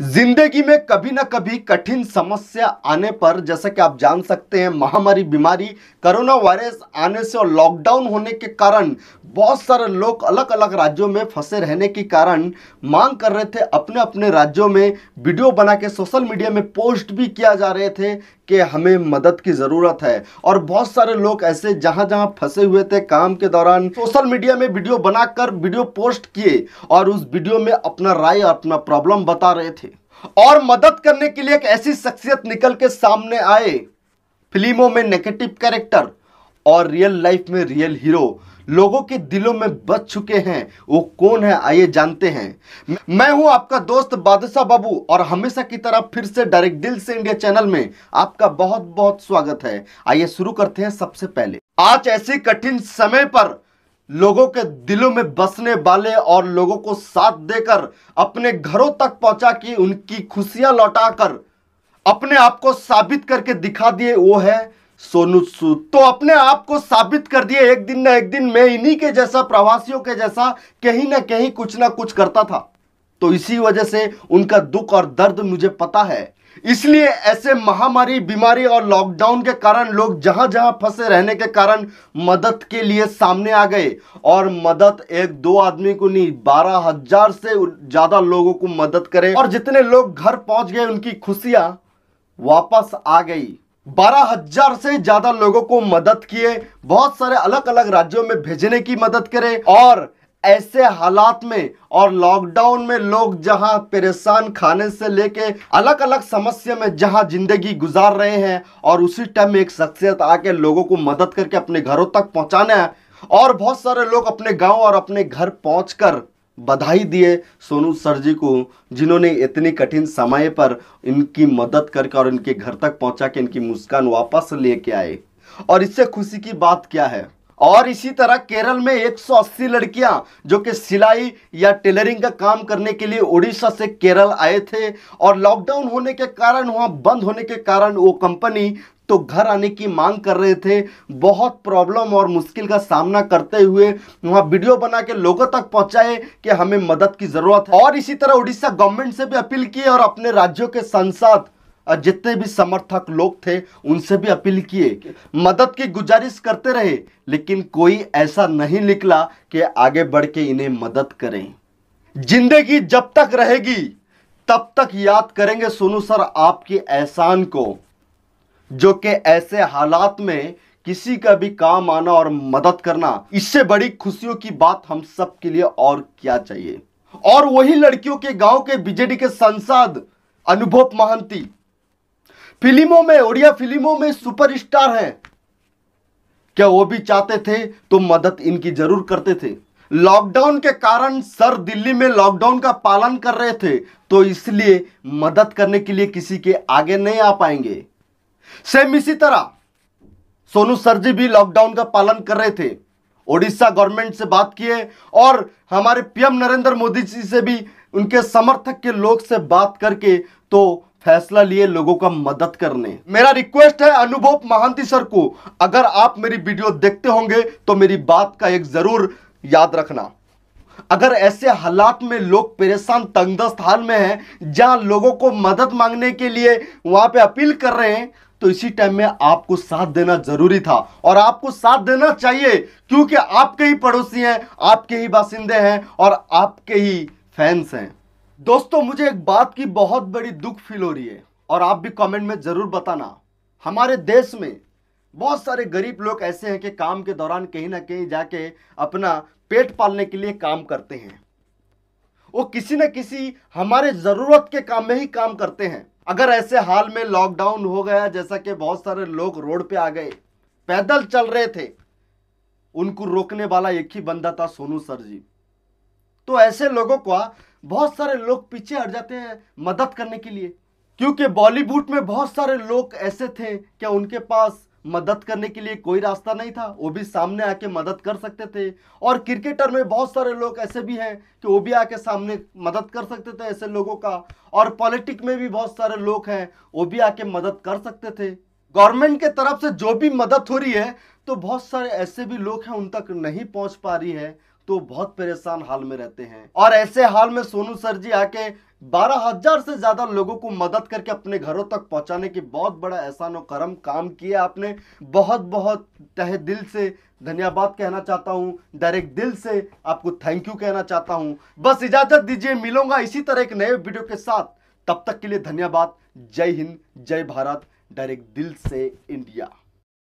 जिंदगी में कभी ना कभी कठिन समस्या आने पर जैसा कि आप जान सकते हैं महामारी बीमारी कोरोना वायरस आने से और लॉकडाउन होने के कारण बहुत सारे लोग अलग अलग राज्यों में फंसे रहने के कारण मांग कर रहे थे अपने अपने राज्यों में वीडियो बना के सोशल मीडिया में पोस्ट भी किया जा रहे थे कि हमें मदद की ज़रूरत है और बहुत सारे लोग ऐसे जहाँ जहाँ फंसे हुए थे काम के दौरान सोशल मीडिया में वीडियो बनाकर वीडियो पोस्ट किए और उस वीडियो में अपना राय और अपना प्रॉब्लम बता रहे थे थे और मदद करने के लिए एक ऐसी शख्सियत निकल के सामने आए फिल्मों में नेगेटिव कैरेक्टर और रियल लाइफ में रियल हीरो लोगों के दिलों में बच चुके हैं वो कौन है आइए जानते हैं मैं हूं आपका दोस्त बादशाह बाबू और हमेशा की तरह फिर से डायरेक्ट दिल से इंडिया चैनल में आपका बहुत बहुत स्वागत है आइए शुरू करते हैं सबसे पहले आज ऐसे कठिन समय पर लोगों के दिलों में बसने वाले और लोगों को साथ देकर अपने घरों तक पहुंचा कि उनकी खुशियां लौटाकर अपने आप को साबित करके दिखा दिए वो है सोनू सूद तो अपने आप को साबित कर दिए एक दिन ना एक दिन मैं इन्हीं के जैसा प्रवासियों के जैसा कहीं ना कहीं कुछ ना कुछ करता था तो इसी वजह से उनका दुख और दर्द मुझे पता है इसलिए ऐसे महामारी बीमारी और लॉकडाउन के कारण लोग जहां जहां फंसे रहने के कारण मदद के लिए सामने आ गए और मदद एक दो आदमी को नहीं बारह हजार से ज्यादा लोगों को मदद करे और जितने लोग घर पहुंच गए उनकी खुशियां वापस आ गई बारह हजार से ज्यादा लोगों को मदद किए बहुत सारे अलग अलग राज्यों में भेजने की मदद करे और ऐसे हालात में और लॉकडाउन में लोग जहां परेशान खाने से लेके अलग अलग समस्या में जहां ज़िंदगी गुजार रहे हैं और उसी टाइम में एक शख्सियत आके लोगों को मदद करके अपने घरों तक पहुंचाना है और बहुत सारे लोग अपने गांव और अपने घर पहुँच बधाई दिए सोनू सर जी को जिन्होंने इतने कठिन समय पर इनकी मदद करके और इनके घर तक पहुंचा के इनकी मुस्कान वापस लेके आए और इससे खुशी की बात क्या है और इसी तरह केरल में 180 लड़कियां जो कि सिलाई या टेलरिंग का काम करने के लिए उड़ीसा से केरल आए थे और लॉकडाउन होने के कारण वहां बंद होने के कारण वो कंपनी तो घर आने की मांग कर रहे थे बहुत प्रॉब्लम और मुश्किल का सामना करते हुए वहाँ वीडियो बना के लोगों तक पहुँचाए कि हमें मदद की ज़रूरत है और इसी तरह उड़ीसा गवर्नमेंट से भी अपील की और अपने राज्यों के संसद जितने भी समर्थक लोग थे उनसे भी अपील किए मदद की गुजारिश करते रहे लेकिन कोई ऐसा नहीं निकला कि आगे बढ़ के इन्हें मदद करें जिंदगी जब तक रहेगी तब तक याद करेंगे सोनू सर आपके एहसान को जो कि ऐसे हालात में किसी का भी काम आना और मदद करना इससे बड़ी खुशियों की बात हम सब के लिए और क्या चाहिए और वही लड़कियों के गांव के बीजेडी के सांसद अनुभव महंती फिल्मों में ओडिया फिल्मों में सुपरस्टार हैं क्या वो भी चाहते थे तो मदद इनकी जरूर करते थे लॉकडाउन के कारण सर दिल्ली में लॉकडाउन का पालन कर रहे थे तो इसलिए मदद करने के लिए किसी के आगे नहीं आ पाएंगे सेम इसी तरह सोनू सर जी भी लॉकडाउन का पालन कर रहे थे ओडिशा गवर्नमेंट से बात किए और हमारे पीएम नरेंद्र मोदी जी से भी उनके समर्थक के लोग से बात करके तो फैसला लिए लोगों का मदद करने मेरा रिक्वेस्ट है अनुभव महांती सर को अगर आप मेरी वीडियो देखते होंगे तो मेरी बात का एक जरूर याद रखना अगर ऐसे हालात में लोग परेशान तंगदस्त हाल में हैं जहां लोगों को मदद मांगने के लिए वहां पे अपील कर रहे हैं तो इसी टाइम में आपको साथ देना जरूरी था और आपको साथ देना चाहिए क्योंकि आपके ही पड़ोसी हैं आपके ही बासिंदे हैं और आपके ही फैंस हैं दोस्तों मुझे एक बात की बहुत बड़ी दुख फील हो रही है और आप भी कमेंट में ज़रूर बताना हमारे देश में बहुत सारे गरीब लोग ऐसे हैं कि काम के दौरान कहीं ना कहीं जाके अपना पेट पालने के लिए काम करते हैं वो किसी न किसी हमारे ज़रूरत के काम में ही काम करते हैं अगर ऐसे हाल में लॉकडाउन हो गया जैसा कि बहुत सारे लोग रोड पे आ गए पैदल चल रहे थे उनको रोकने वाला एक ही बंदा था सोनू सर जी तो ऐसे लोगों का बहुत सारे लोग पीछे हट जाते हैं मदद करने के लिए क्योंकि बॉलीवुड में बहुत सारे लोग ऐसे थे क्या उनके पास मदद करने के लिए कोई रास्ता नहीं था वो भी सामने आके मदद कर सकते थे और क्रिकेटर में बहुत सारे लोग ऐसे भी हैं कि वो भी आके सामने मदद कर सकते थे ऐसे लोगों का और पॉलिटिक में भी बहुत सारे लोग हैं वो भी आके मदद कर सकते थे गवर्नमेंट के तरफ से जो भी मदद हो रही है तो बहुत सारे ऐसे भी लोग हैं उन तक नहीं पहुंच पा रही है तो बहुत परेशान हाल में रहते हैं और ऐसे हाल में सोनू सर जी आके बारह हजार से ज्यादा लोगों को मदद करके अपने घरों तक पहुंचाने की बहुत बड़ा एहसान और करम काम किया आपने बहुत बहुत तहे दिल से धन्यवाद कहना चाहता हूँ डायरेक्ट दिल से आपको थैंक यू कहना चाहता हूँ बस इजाजत दीजिए मिलूंगा इसी तरह एक नए वीडियो के साथ तब तक के लिए धन्यवाद जय हिंद जय भारत डायरेक्ट दिल से इंडिया